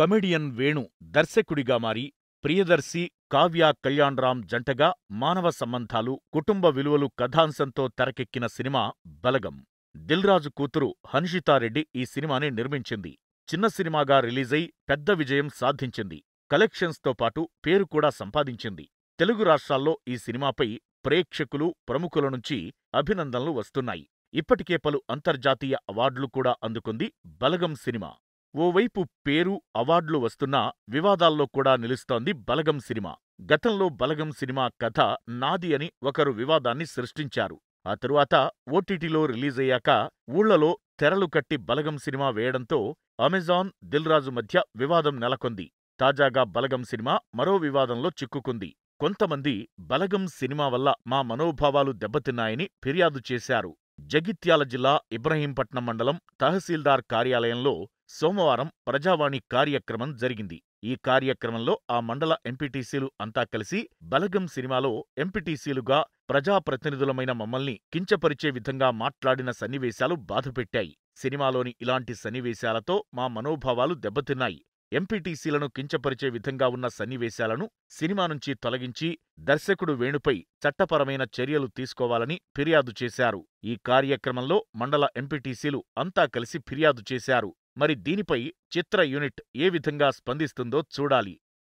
comedian Venu దర్శకుడిగా మారి ప్రియదర్శి కావ్య కళ్యాణ్రామ్ జంటగా మానవ సంబంధాలు కుటుంబ విలువలు కథాంశంతో తెరకెక్కిన సినిమా బలగం దిల్రాజు కూతురు హన్షితారెడ్డి ఈ సినిమాని నిర్మించింది చిన్న సినిమాగా రిలీజై పెద్ద విజయం సాధించింది కలెక్షన్స్తో పాటు పేరు కూడా సంపాదించింది తెలుగు రాష్ట్రాల్లో ఈ సినిమాపై ప్రేక్షకులు ప్రముఖుల నుంచి అభినందనలు వస్తున్నాయి ఇప్పటికే పలు అంతర్జాతీయ అవార్డులు కూడా అందుకుంది బలగం సినిమా ఓవైపు పేరు అవార్డులు వస్తున్నా వివాదాల్లో కూడా నిలుస్తోంది బలగం సినిమా గతంలో బలగం సినిమా కథ నాది అని ఒకరు వివాదాన్ని సృష్టించారు ఆ తరువాత ఓటీటీలో రిలీజయ్యాక ఊళ్లలో తెరలు కట్టి బలగం సినిమా వేయడంతో అమెజాన్ దిల్రాజు మధ్య వివాదం నెలకొంది తాజాగా బలగం సినిమా మరో వివాదంలో చిక్కుకుంది కొంతమంది బలగం సినిమా వల్ల మా మనోభావాలు దెబ్బతిన్నాయని ఫిర్యాదు చేశారు జగిత్యాల జిల్లా ఇబ్రహీంపట్నం మండలం తహసీల్దార్ కార్యాలయంలో సోమవారం ప్రజావాణి కార్యక్రమం జరిగింది ఈ కార్యక్రమంలో ఆ మండల ఎంపీటీసీలు అంతా కలిసి బలగం సినిమాలో ఎంపీటీసీలుగా ప్రజాప్రతినిధులమైన మమ్మల్ని కించపరిచే విధంగా మాట్లాడిన సన్నివేశాలు బాధపెట్టాయి సినిమాలోని ఇలాంటి సన్నివేశాలతో మా మనోభావాలు దెబ్బతిన్నాయి ఎంపీటీసీలను కించపరిచే విధంగా ఉన్న సన్నివేశాలను సినిమా నుంచి తొలగించి దర్శకుడు వేణుపై చట్టపరమైన చర్యలు తీసుకోవాలని ఫిర్యాదు చేశారు ఈ కార్యక్రమంలో మండల ఎంపీటీసీలు అంతా కలిసి ఫిర్యాదు చేశారు మరి దీనిపై చిత్ర యూనిట్ ఏ విధంగా స్పందిస్తుందో చూడాలి